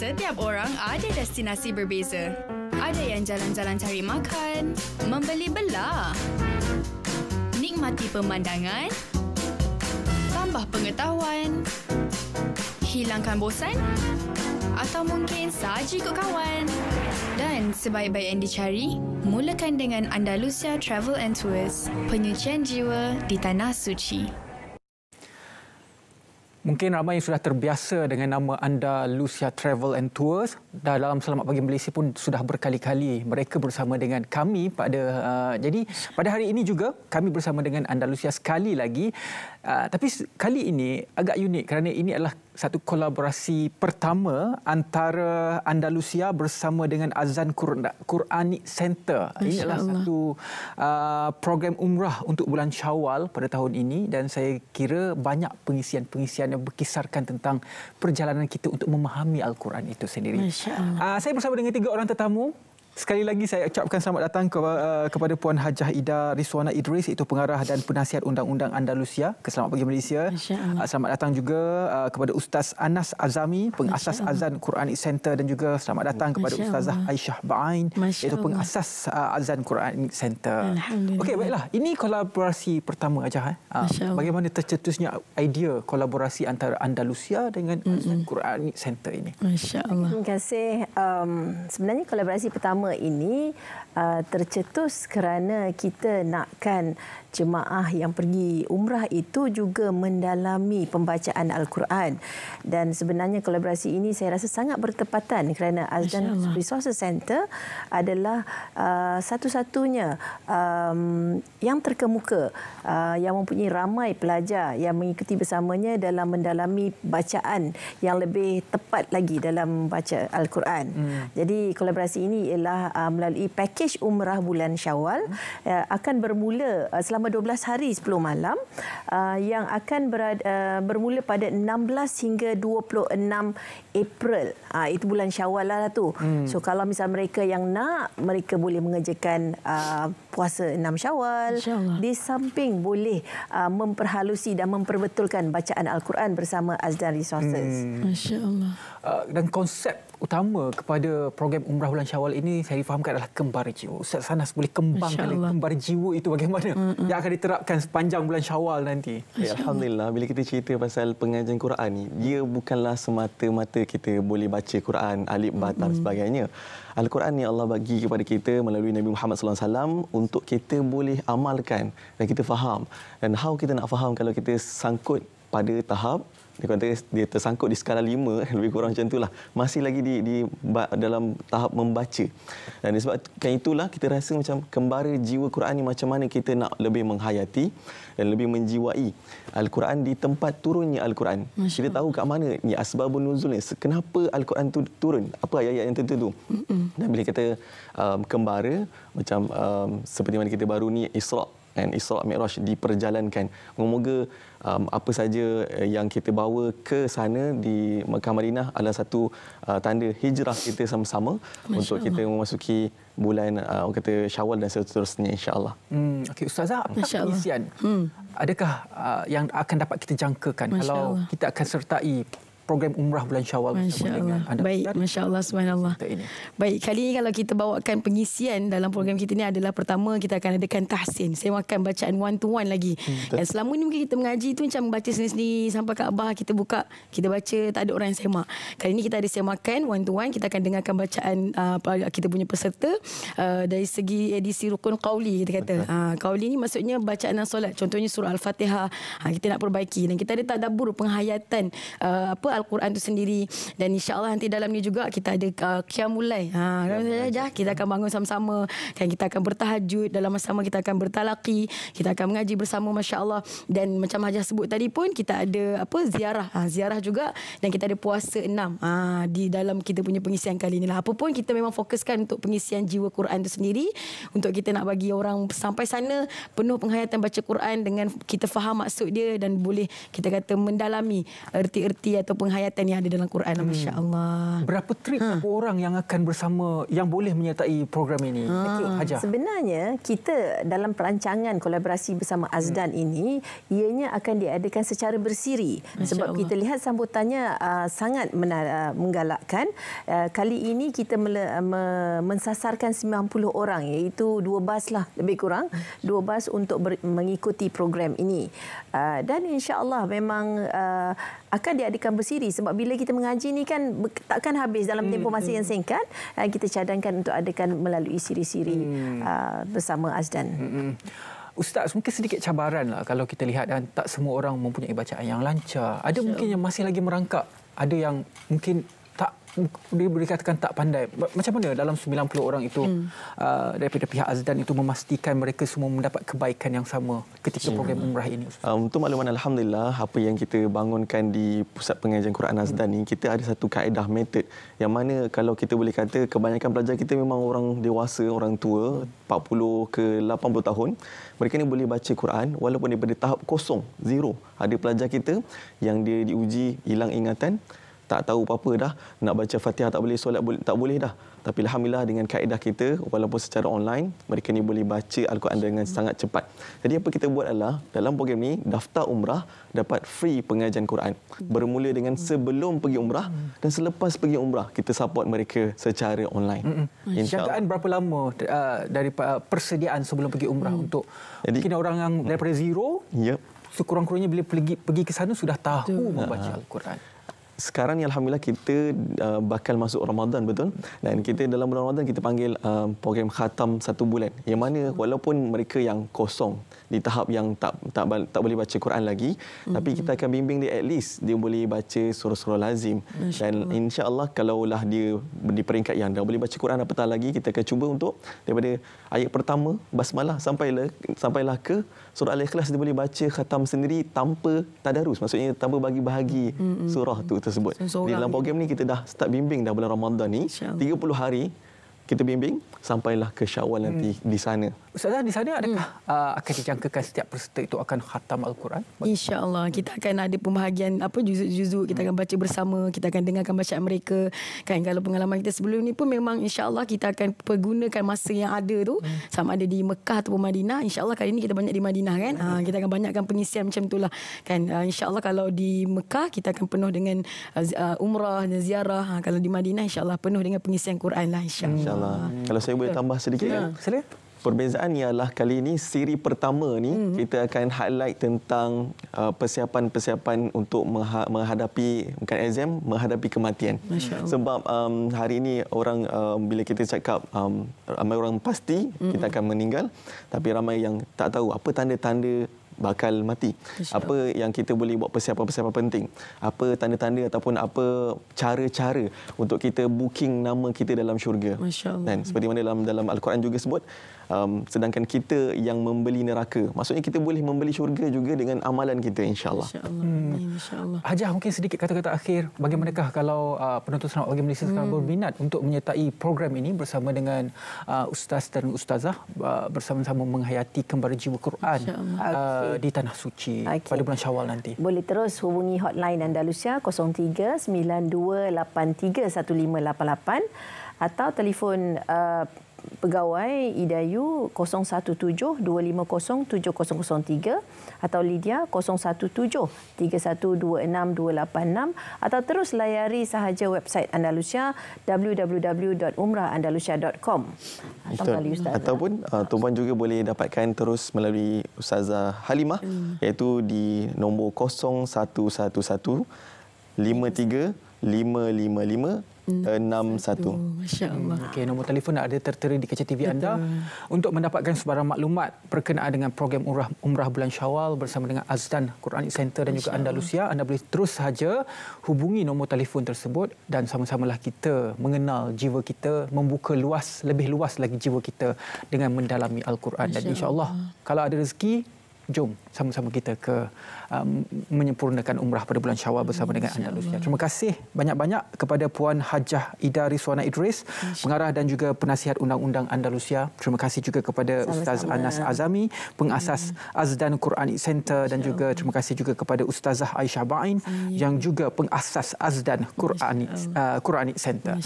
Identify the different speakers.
Speaker 1: Setiap orang ada destinasi berbeza. Ada yang jalan-jalan cari makan, membeli belah, nikmati pemandangan, tambah pengetahuan, hilangkan bosan atau mungkin sahaja ikut kawan. Dan sebaik-baik yang dicari, mulakan dengan Andalusia Travel and Tours, penyucian jiwa di Tanah Suci.
Speaker 2: Mungkin ramai yang sudah terbiasa dengan nama anda Lucia Travel and Tours dalam selamat pagi Malaysia pun sudah berkali-kali mereka bersama dengan kami pada uh, jadi pada hari ini juga kami bersama dengan Andalusia sekali lagi uh, tapi kali ini agak unik kerana ini adalah satu kolaborasi pertama antara Andalusia bersama dengan Azan Qurani Center. Ini adalah satu uh, program umrah untuk bulan Syawal pada tahun ini dan saya kira banyak pengisian-pengisian yang berkisarkan tentang perjalanan kita untuk memahami Al-Quran itu sendiri. Uh, saya bersama dengan tiga orang tetamu Sekali lagi saya ucapkan selamat datang ke, uh, eh, kepada Puan Hajah Ida Riswana Idris iaitu pengarah dan penasihat undang-undang Andalusia. Keselamatan bagi Malaysia. Uh, selamat datang juga uh, kepada Ustaz Anas Azami, pengasas Azan Quranic Center dan juga selamat datang kepada Ustazah Aisyah Ba'in iaitu pengasas uh, Azan Quranic Center. Okey baiklah, ini kolaborasi pertama aja eh. Uh, bagaimana tercetusnya idea kolaborasi antara Andalusia dengan Azan Quranic Center ini?
Speaker 3: Terima kasih. Um, sebenarnya kolaborasi pertama selama ini uh, tercetus kerana kita nakkan jemaah yang pergi umrah itu juga mendalami pembacaan Al-Quran. Dan sebenarnya kolaborasi ini saya rasa sangat bertepatan kerana Azdan Resources Center adalah uh, satu-satunya um, yang terkemuka uh, yang mempunyai ramai pelajar yang mengikuti bersamanya dalam mendalami bacaan yang lebih tepat lagi dalam baca Al-Quran. Hmm. Jadi kolaborasi ini ialah uh, melalui pakej umrah bulan Syawal uh, akan bermula uh, selama selama 12 hari 10 malam uh, yang akan berada, uh, bermula pada 16 hingga 26 April. Uh, itu bulan Syawal lah, tu. Hmm. So kalau misalnya mereka yang nak, mereka boleh mengerjakan uh, puasa enam syawal. Di samping boleh uh, memperhalusi dan memperbetulkan bacaan Al-Quran bersama Azdan Resources. Hmm. Masya Allah.
Speaker 2: Uh, dan konsep utama kepada program Umrah Bulan Syawal ini saya difahamkan adalah kembar jiwa. Ustaz Sanas boleh kembangkan kembar jiwa itu bagaimana Mm-mm. yang akan diterapkan sepanjang bulan Syawal nanti. Ya,
Speaker 4: Alhamdulillah bila kita cerita pasal pengajian Quran ini, dia bukanlah semata-mata kita boleh baca Quran alif ba dan sebagainya. Al-Quran ni Allah bagi kepada kita melalui Nabi Muhammad SAW untuk kita boleh amalkan dan kita faham. Dan how kita nak faham kalau kita sangkut pada tahap dia kata dia tersangkut di skala lima, lebih kurang macam itulah masih lagi di, di dalam tahap membaca dan disebabkan itulah kita rasa macam kembara jiwa Quran ini macam mana kita nak lebih menghayati dan lebih menjiwai al-Quran di tempat turunnya al-Quran Masya. kita tahu kat mana ni asbabun nuzul ni kenapa al-Quran tu turun apa ayat-ayat yang tertentu Mm-mm. dan bila kita um, kembara macam um, seperti mana kita baru ni Isra dan Isra' Mi'raj diperjalankan. Moga-moga um, apa saja eh, yang kita bawa ke sana di Mekah Madinah adalah satu uh, tanda hijrah kita sama-sama untuk kita memasuki bulan uh, kata Syawal dan seterusnya insya-Allah.
Speaker 2: Hmm okey ustazah apa pengisian? Hmm. Adakah uh, yang akan dapat kita jangkakan Masya kalau Allah. kita akan sertai program umrah bulan Syawal bersama Masya Allah. Baik,
Speaker 1: masya-Allah Subhanallah. Baik, kali ini kalau kita bawakan pengisian dalam program kita ini adalah pertama kita akan adakan tahsin. Saya makan bacaan one to one lagi. Hmm, Dan selama ini mungkin kita mengaji itu macam baca sendiri-sendiri sampai Kaabah kita buka, kita baca tak ada orang yang semak. Kali ini kita ada semakan one to one kita akan dengarkan bacaan uh, kita punya peserta uh, dari segi edisi rukun qauli kita kata. Ha, ah, qauli ini maksudnya bacaan dan solat. Contohnya surah Al-Fatihah. Ha, kita nak perbaiki. Dan kita ada tadabur penghayatan uh, apa Al-Quran itu sendiri dan Insya Allah nanti dalam ni juga kita ada uh, qiyamulai. Ha ya, ya, ya. kita akan bangun sama-sama dan kita akan bertahajud dalam masa sama kita akan bertalaki, kita akan mengaji bersama masya-Allah dan macam Hajah sebut tadi pun kita ada apa ziarah. Ha, ziarah juga dan kita ada puasa enam ha, di dalam kita punya pengisian kali ni lah. Apa pun kita memang fokuskan untuk pengisian jiwa Quran itu sendiri untuk kita nak bagi orang sampai sana penuh penghayatan baca Quran dengan kita faham maksud dia dan boleh kita kata mendalami erti-erti ataupun penghayatan yang ada dalam Quran hmm. Masya Allah
Speaker 2: berapa trip huh. Ha. orang yang akan bersama yang boleh menyertai program ini hmm. Ha, okay,
Speaker 1: sebenarnya kita dalam perancangan
Speaker 3: kolaborasi bersama Azdan hmm. ini ianya akan diadakan secara bersiri Masya sebab Allah. kita lihat sambutannya uh, sangat uh, menggalakkan uh, kali ini kita mele- uh, me- mensasarkan 90 orang iaitu dua bas lah lebih kurang hmm. dua bas untuk ber- mengikuti program ini uh, dan insya Allah memang uh, akan diadakan bersiri siri sebab bila kita mengaji ni kan takkan habis dalam hmm, tempoh masa yang hmm. singkat eh, kita cadangkan untuk adakan melalui siri-siri hmm. Ah, bersama Azdan. Hmm, hmm.
Speaker 2: Ustaz, mungkin sedikit cabaran lah kalau kita lihat dan ah, tak semua orang mempunyai bacaan yang lancar. Ada Asyik. mungkin yang masih lagi merangkak. Ada yang mungkin tak dia boleh katakan tak pandai. Macam mana dalam 90 orang itu hmm. uh, daripada pihak Azdan itu memastikan mereka semua mendapat kebaikan yang sama ketika hmm. program umrah ini?
Speaker 4: Um, untuk makluman Alhamdulillah, apa yang kita bangunkan di Pusat Pengajian Quran hmm. Azdan hmm. ini, kita ada satu kaedah method yang mana kalau kita boleh kata kebanyakan pelajar kita memang orang dewasa, orang tua, hmm. 40 ke 80 tahun, mereka ni boleh baca Quran walaupun daripada tahap kosong, zero. Ada pelajar kita yang dia diuji hilang ingatan, tak tahu apa-apa dah nak baca Fatihah tak boleh solat tak boleh dah tapi alhamdulillah dengan kaedah kita walaupun secara online mereka ni boleh baca al-Quran dengan sangat cepat. Jadi apa kita buat adalah dalam program ni daftar umrah dapat free pengajian Quran. Bermula dengan sebelum pergi umrah dan selepas pergi umrah kita support mereka secara online. InsyaAllah.
Speaker 2: berapa lama ah, dari ah, persediaan sebelum pergi umrah hmm. untuk Jadi, mungkin orang yang mm. daripada zero? Ya. Yep. Sekurang-kurangnya bila pergi pergi ke sana sudah tahu Betul. membaca ah. al-Quran
Speaker 4: sekarang ni alhamdulillah kita uh, bakal masuk Ramadan betul dan kita dalam bulan Ramadan kita panggil uh, program khatam satu bulan yang mana walaupun mereka yang kosong di tahap yang tak tak tak boleh baca Quran lagi mm-hmm. tapi kita akan bimbing dia at least dia boleh baca surah-surah lazim Masya dan insyaallah kalaulah dia di peringkat yang dah boleh baca Quran apatah lagi kita akan cuba untuk daripada ayat pertama basmalah sampailah sampailah ke surah al-ikhlas dia boleh baca khatam sendiri tanpa tadarus maksudnya tanpa bagi bagi hmm, hmm. surah tu tersebut. Di dalam program ni kita dah start bimbing dah bulan Ramadan ni. 30 hari kita bimbing sampailah ke Syawal nanti hmm. di sana.
Speaker 2: Ustazah
Speaker 1: di sana adakah hmm.
Speaker 2: uh, akan dijangkakan setiap peserta itu akan khatam al-Quran?
Speaker 1: Insya-Allah kita akan ada pembahagian apa juzuk-juzuk kita akan baca bersama, kita akan dengarkan bacaan mereka. Kan kalau pengalaman kita sebelum ni pun memang insya-Allah kita akan pergunakan masa yang ada tu hmm. sama ada di Mekah ataupun Madinah. Insya-Allah kali ini kita banyak di Madinah kan. Hmm. Ha, kita akan banyakkan pengisian macam itulah kan. Uh, insya-Allah kalau di Mekah kita akan penuh dengan uh, umrah dan ziarah. Ha, kalau di Madinah insya-Allah penuh dengan pengisian Quran lah insya-Allah. Hmm. insya
Speaker 4: Hmm. Kalau saya boleh tambah sedikit ya. kan. Sila. Perbezaan ialah kali ini siri pertama ni hmm kita akan highlight tentang uh, persiapan-persiapan untuk menghadapi bukan exam menghadapi kematian. Sebab um, hari ini orang um, bila kita cakap um, ramai orang pasti hmm kita akan meninggal tapi ramai yang tak tahu apa tanda-tanda bakal mati. apa yang kita boleh buat persiapan-persiapan penting? Apa tanda-tanda ataupun apa cara-cara untuk kita booking nama kita dalam syurga? masya Dan seperti mana dalam dalam al-Quran juga sebut um, sedangkan kita yang membeli neraka. Maksudnya kita boleh membeli syurga juga dengan amalan kita insya-Allah. Insya-Allah.
Speaker 2: Hmm. Insya ah, mungkin sedikit kata-kata akhir bagaimanakah kalau uh, penonton Sarawak bagi Malaysia sekarang hmm. berminat untuk menyertai program ini bersama dengan uh, ustaz dan ustazah uh, bersama-sama menghayati kembali jiwa Quran uh, okay. di tanah suci okay. pada bulan Syawal nanti.
Speaker 3: Boleh terus hubungi hotline Andalusia 0392831588 atau telefon uh, pegawai IDAYU e 0172507003 atau Lydia 0173126286 atau terus layari sahaja website Andalusia www.umrahandalusia.com ataupun
Speaker 4: uh, tuan juga boleh dapatkan terus melalui Ustazah Halimah hmm. iaitu di nombor 0111 53 555 enam satu.
Speaker 1: Masya Allah.
Speaker 2: Hmm, okay, nombor telefon ada tertera di kaca TV Betul. anda untuk mendapatkan sebarang maklumat berkenaan dengan program umrah, umrah bulan Syawal bersama dengan Azdan Quranic Center dan juga Andalusia. Allah. Anda boleh terus saja hubungi nombor telefon tersebut dan sama-samalah kita mengenal jiwa kita, membuka luas lebih luas lagi jiwa kita dengan mendalami Al-Quran dan insya-Allah kalau ada rezeki jom sama-sama kita ke uh, menyempurnakan umrah pada bulan Syawal bersama dengan Andalusia. Terima kasih banyak-banyak kepada Puan Hajah Ida Riswana Idris, pengarah dan juga penasihat Undang-Undang Andalusia. Terima kasih juga kepada Ustaz Anas Azami, pengasas hmm. Azdan Quran Center dan juga terima kasih juga kepada Ustazah Aisyah Bain yang juga pengasas Azdan Quranic uh, Quran Center.